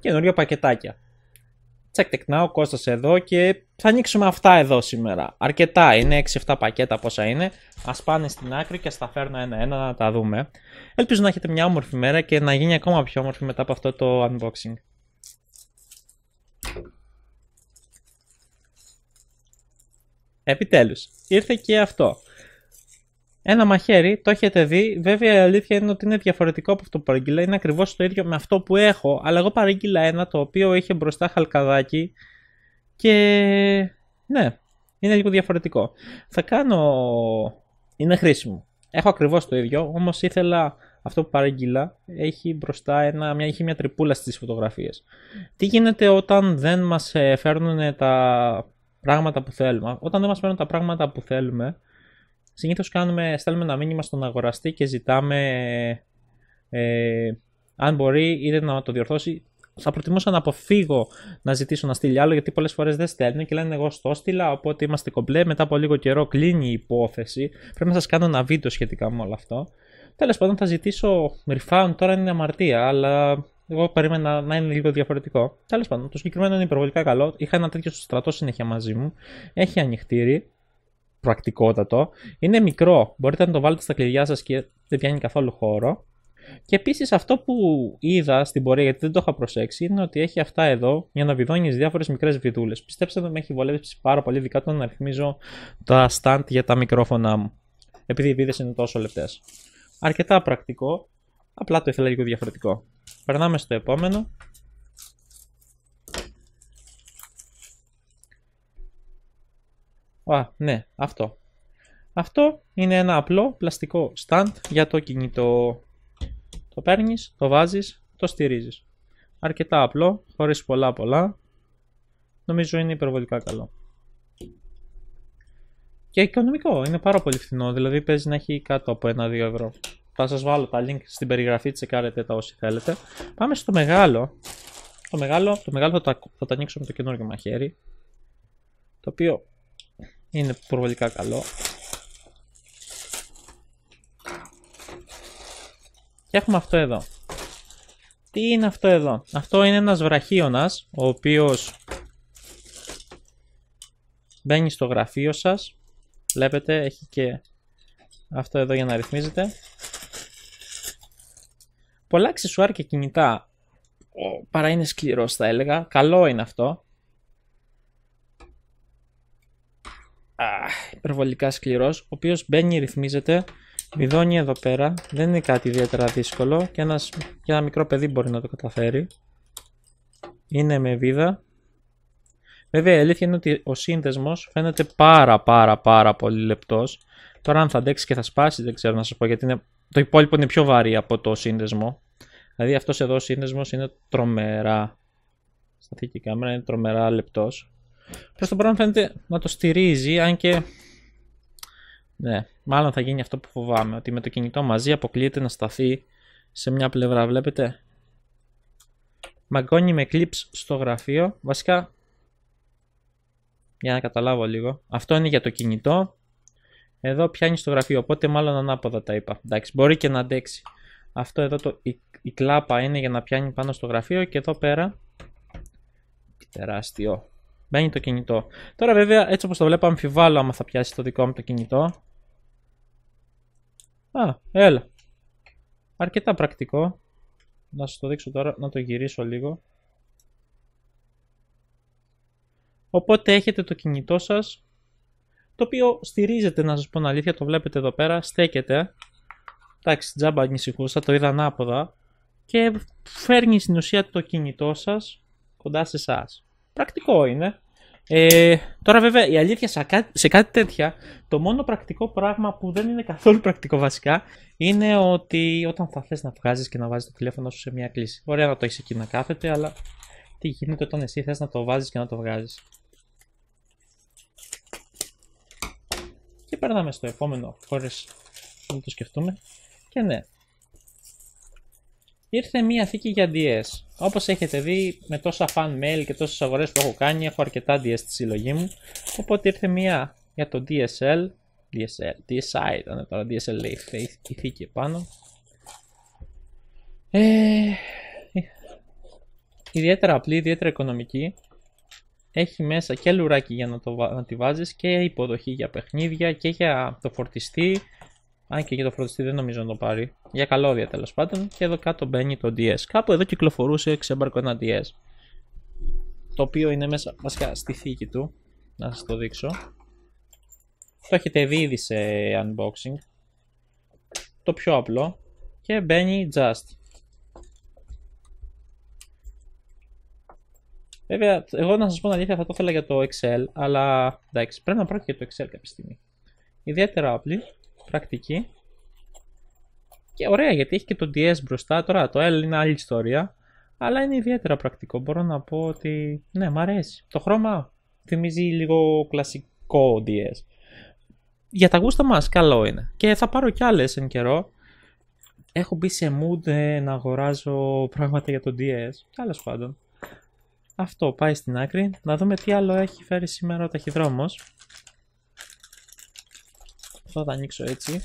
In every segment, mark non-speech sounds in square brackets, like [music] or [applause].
καινούργια πακετάκια. Τσακ τεκνά, ο εδώ και θα ανοίξουμε αυτά εδώ σήμερα. Αρκετά είναι, 6-7 πακέτα πόσα είναι. Ας πάνε στην άκρη και ας τα φέρνω ένα-ένα να τα δούμε. Ελπίζω να έχετε μια όμορφη μέρα και να γίνει ακόμα πιο όμορφη μετά από αυτό το unboxing. Επιτέλους, ήρθε και αυτό. Ένα μαχαίρι, το έχετε δει. Βέβαια η αλήθεια είναι ότι είναι διαφορετικό από αυτό που παρήγγειλα. Είναι ακριβώς το ίδιο με αυτό που έχω. Αλλά εγώ παρήγγειλα ένα το οποίο είχε μπροστά χαλκαδάκι. Και ναι, είναι λίγο διαφορετικό. Θα κάνω. Είναι χρήσιμο. Έχω ακριβώς το ίδιο, όμως ήθελα αυτό που παρήγγειλα έχει μπροστά ένα, μια, έχει μια τρυπούλα στις φωτογραφίες. Τι γίνεται όταν δεν μας ε, φέρνουν τα πράγματα που θέλουμε. Όταν δεν μας φέρνουν τα πράγματα που θέλουμε, συνήθως κάνουμε, στέλνουμε ένα μήνυμα στον αγοραστή και ζητάμε ε, αν μπορεί είτε να το διορθώσει. Θα προτιμούσα να αποφύγω να ζητήσω να στείλει άλλο γιατί πολλές φορές δεν στέλνουν και λένε εγώ στο στείλα οπότε είμαστε κομπλέ, μετά από λίγο καιρό κλείνει η υπόθεση. Πρέπει να σας κάνω ένα βίντεο σχετικά με όλο αυτό. Τέλος πάντων θα ζητήσω refund, τώρα είναι αμαρτία, αλλά εγώ περίμενα να είναι λίγο διαφορετικό. Τέλος πάντων, το συγκεκριμένο είναι υπερβολικά καλό. Είχα ένα τέτοιο στρατό συνέχεια μαζί μου. Έχει ανοιχτήρι πρακτικότατο. Είναι μικρό, μπορείτε να το βάλετε στα κλειδιά σας και δεν πιάνει καθόλου χώρο. Και επίσης αυτό που είδα στην πορεία, γιατί δεν το είχα προσέξει, είναι ότι έχει αυτά εδώ για να βιδώνεις διάφορες μικρές βιδούλε. Πιστέψτε με, με έχει βολέψει πάρα πολύ, ειδικά να ρυθμίζω τα stand για τα μικρόφωνά μου. Επειδή οι βίδες είναι τόσο λεπτές. Αρκετά πρακτικό, απλά το ήθελα λίγο διαφορετικό. Περνάμε στο επόμενο. Α, ναι, αυτό. Αυτό είναι ένα απλό πλαστικό stand για το κινητό. Το παίρνεις, το βάζεις, το στηρίζεις. Αρκετά απλό, χωρίς πολλά πολλά. Νομίζω είναι υπερβολικά καλό. Και οικονομικό, είναι πάρα πολύ φθηνό, δηλαδή παίζει να έχει κάτω από 1-2 ευρώ. Θα σας βάλω τα link στην περιγραφή, τσεκάρετε τα όσοι θέλετε. Πάμε στο μεγάλο. Το μεγάλο, το μεγάλο θα, το, θα το ανοίξω με το καινούργιο μαχαίρι. Το οποίο είναι προβολικά καλό. Και έχουμε αυτό εδώ. Τι είναι αυτό εδώ. Αυτό είναι ένας βραχίωνας, ο οποίος μπαίνει στο γραφείο σας. Βλέπετε, έχει και αυτό εδώ για να ρυθμίζετε. Πολλά αξισουάρ και κινητά. παρά είναι σκληρός θα έλεγα. Καλό είναι αυτό. α, υπερβολικά σκληρός, ο οποίος μπαίνει, ρυθμίζεται, βιδώνει εδώ πέρα, δεν είναι κάτι ιδιαίτερα δύσκολο και, ένας, και ένα μικρό παιδί μπορεί να το καταφέρει. Είναι με βίδα. Βέβαια η αλήθεια είναι ότι ο σύνδεσμος φαίνεται πάρα πάρα πάρα πολύ λεπτός. Τώρα αν θα αντέξει και θα σπάσει δεν ξέρω να σας πω γιατί είναι, το υπόλοιπο είναι πιο βαρύ από το σύνδεσμο. Δηλαδή αυτός εδώ ο σύνδεσμος είναι τρομερά. Σταθεί η κάμερα, είναι τρομερά λεπτός. Προς το παρόν φαίνεται να το στηρίζει, αν και. Ναι, μάλλον θα γίνει αυτό που φοβάμαι. Ότι με το κινητό μαζί αποκλείεται να σταθεί σε μια πλευρά. Βλέπετε. Μαγκώνει με clips στο γραφείο. Βασικά. Για να καταλάβω λίγο. Αυτό είναι για το κινητό. Εδώ πιάνει στο γραφείο. Οπότε μάλλον ανάποδα τα είπα. Εντάξει, μπορεί και να αντέξει. Αυτό εδώ το, η κλάπα είναι για να πιάνει πάνω στο γραφείο και εδώ πέρα τεράστιο Μπαίνει το κινητό. Τώρα βέβαια έτσι όπως το βλέπω αμφιβάλλω άμα θα πιάσει το δικό μου το κινητό. Α, έλα. Αρκετά πρακτικό. Να σας το δείξω τώρα, να το γυρίσω λίγο. Οπότε έχετε το κινητό σας, το οποίο στηρίζεται να σας πω αλήθεια, το βλέπετε εδώ πέρα, στέκεται. Εντάξει, τζάμπα ανησυχούσα, το είδα ανάποδα. Και φέρνει στην ουσία το κινητό σας κοντά σε εσάς πρακτικό είναι. Ε, τώρα βέβαια η αλήθεια σε κάτι, σε κάτι τέτοια, το μόνο πρακτικό πράγμα που δεν είναι καθόλου πρακτικό βασικά είναι ότι όταν θα θες να βγάζεις και να βάζεις το τηλέφωνο σου σε μια κλίση. Ωραία να το έχεις εκεί να κάθεται, αλλά τι γίνεται όταν εσύ θες να το βάζεις και να το βγάζεις. Και περνάμε στο επόμενο χωρίς να το σκεφτούμε. Και ναι, ήρθε μία θήκη για DS. Όπως έχετε δει, με τόσα fan mail και τόσες αγορές που έχω κάνει, έχω αρκετά DS στη συλλογή μου. Οπότε ήρθε μία για το DSL. DSL, DSI ήταν τώρα, DSL λέει η θήκη επάνω. Ε, ιδιαίτερα απλή, ιδιαίτερα οικονομική. Έχει μέσα και λουράκι για να, το, να τη βάζεις και υποδοχή για παιχνίδια και για το φορτιστή αν και για το φροντιστή δεν νομίζω να το πάρει. Για καλώδια τέλος πάντων. Και εδώ κάτω μπαίνει το DS. Κάπου εδώ κυκλοφορούσε ξέμπαρκο ένα DS. Το οποίο είναι μέσα βασικά στη θήκη του. Να σας το δείξω. Το έχετε δει ήδη σε unboxing. Το πιο απλό. Και μπαίνει just. Βέβαια, εγώ να σας πω την αλήθεια θα το ήθελα για το Excel, αλλά εντάξει, πρέπει να πρόκειται για το Excel κάποια στιγμή. Ιδιαίτερα απλή, πρακτική. Και ωραία γιατί έχει και το DS μπροστά. Τώρα το L είναι άλλη ιστορία. Αλλά είναι ιδιαίτερα πρακτικό. Μπορώ να πω ότι ναι, μ' αρέσει. Το χρώμα θυμίζει λίγο κλασικό DS. Για τα γούστα μας καλό είναι. Και θα πάρω κι άλλες εν καιρό. Έχω μπει σε mood ε, να αγοράζω πράγματα για το DS. Τέλος πάντων. Αυτό πάει στην άκρη. Να δούμε τι άλλο έχει φέρει σήμερα ο ταχυδρόμος θα τα ανοίξω έτσι.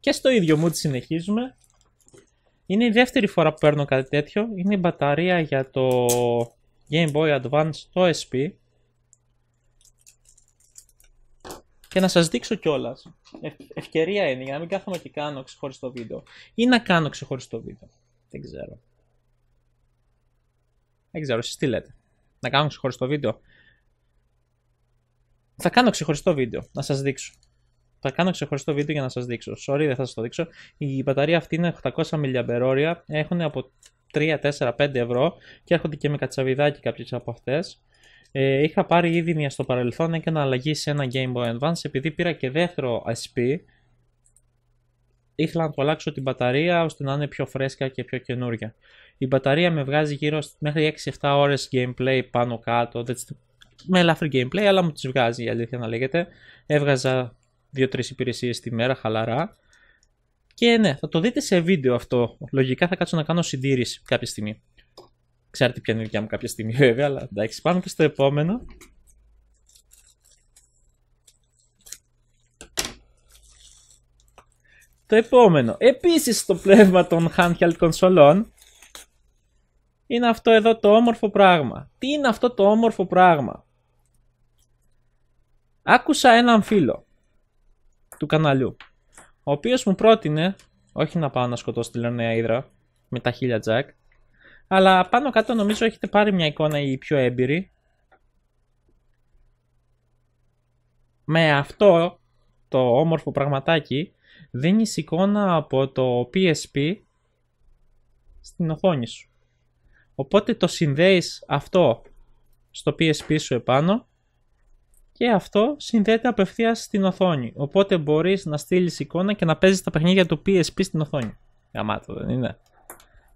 Και στο ίδιο μου τη συνεχίζουμε. Είναι η δεύτερη φορά που παίρνω κάτι τέτοιο. Είναι η μπαταρία για το Game Boy Advance το SP. Και να σας δείξω κιόλας. ευκαιρία είναι για να μην κάθομαι και κάνω ξεχωριστό βίντεο. Ή να κάνω ξεχωριστό βίντεο. Δεν ξέρω. Δεν ξέρω, εσείς τι λέτε. Να κάνω ξεχωριστό βίντεο. Θα κάνω ξεχωριστό βίντεο, να σας δείξω. Θα κάνω ξεχωριστό βίντεο για να σας δείξω. Sorry, δεν θα σας το δείξω. Η μπαταρία αυτή είναι 800 mAh, έχουν από 3, 4, 5 ευρώ και έρχονται και με κατσαβιδάκι κάποιες από αυτές. Ε, είχα πάρει ήδη μια στο παρελθόν, έκανα αλλαγή σε ένα Game Boy Advance, επειδή πήρα και δεύτερο SP, ήθελα να το αλλάξω την μπαταρία ώστε να είναι πιο φρέσκα και πιο καινούρια. Η μπαταρία με βγάζει γύρω μέχρι 6-7 ώρες gameplay πάνω κάτω, με ελαφρύ gameplay, αλλά μου τις βγάζει η αλήθεια να λέγεται. Έβγαζα 2-3 υπηρεσίες τη μέρα χαλαρά. Και ναι, θα το δείτε σε βίντεο αυτό. Λογικά θα κάτσω να κάνω συντήρηση κάποια στιγμή. Ξέρετε ποια είναι η δικιά μου κάποια στιγμή [laughs] βέβαια, αλλά εντάξει, πάμε και στο επόμενο. Το επόμενο, επίσης στο πνεύμα των handheld κονσολών, είναι αυτό εδώ το όμορφο πράγμα. Τι είναι αυτό το όμορφο πράγμα. Άκουσα έναν φίλο του καναλιού, ο οποίος μου πρότεινε όχι να πάω να σκοτώσω τη Λεωνέα Ήδρα με τα χίλια τζακ, αλλά πάνω κάτω νομίζω έχετε πάρει μια εικόνα ή πιο έμπειρη, Με αυτό το όμορφο πραγματάκι δίνεις εικόνα από το PSP στην οθόνη σου. Οπότε το συνδέεις αυτό στο PSP σου επάνω και αυτό συνδέεται απευθείας στην οθόνη. Οπότε μπορείς να στείλεις εικόνα και να παίζεις τα παιχνίδια του PSP στην οθόνη. Γαμάτο δεν είναι.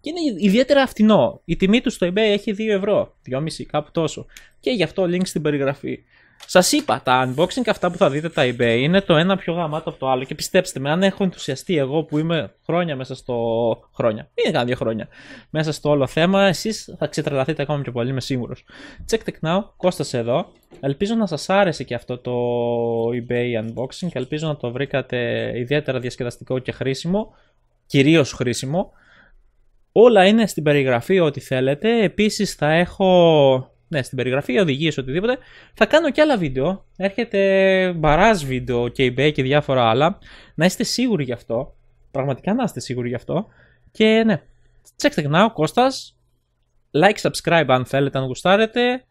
Και είναι ιδιαίτερα φτηνό. Η τιμή του στο eBay έχει 2 ευρώ, 2,5 κάπου τόσο. Και γι' αυτό link στην περιγραφή. Σας είπα, τα unboxing αυτά που θα δείτε τα eBay είναι το ένα πιο γαμάτο από το άλλο. Και πιστέψτε με, αν έχω ενθουσιαστεί εγώ που είμαι χρόνια μέσα στο. χρόνια. είναι κανένα δύο χρόνια. Μέσα στο όλο θέμα, εσείς θα ξετρελαθείτε ακόμα πιο πολύ, είμαι σίγουρος. Check the Now, Κώστας εδώ. Ελπίζω να σας άρεσε και αυτό το eBay unboxing ελπίζω να το βρήκατε ιδιαίτερα διασκεδαστικό και χρήσιμο. Κυρίως χρήσιμο. Όλα είναι στην περιγραφή ό,τι θέλετε. Επίσης θα έχω ναι, στην περιγραφή, οδηγίες, οτιδήποτε. Θα κάνω και άλλα βίντεο. Έρχεται μπαράζ βίντεο και eBay και διάφορα άλλα. Να είστε σίγουροι γι' αυτό. Πραγματικά να είστε σίγουροι γι' αυτό. Και ναι, check it now, Κώστας. Like, subscribe αν θέλετε, αν γουστάρετε.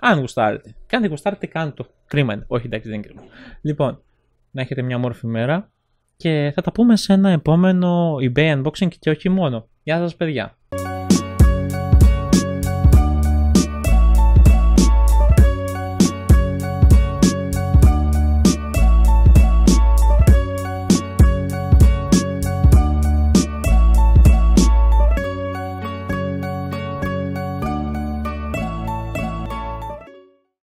Αν γουστάρετε. Και αν δεν γουστάρετε, κάντε το. Κρίμα είναι. Όχι, εντάξει, δεν είναι κρίμα. Λοιπόν, να έχετε μια μόρφη μέρα και θα τα πούμε σε ένα επόμενο eBay unboxing και όχι μόνο. Γεια σας παιδιά.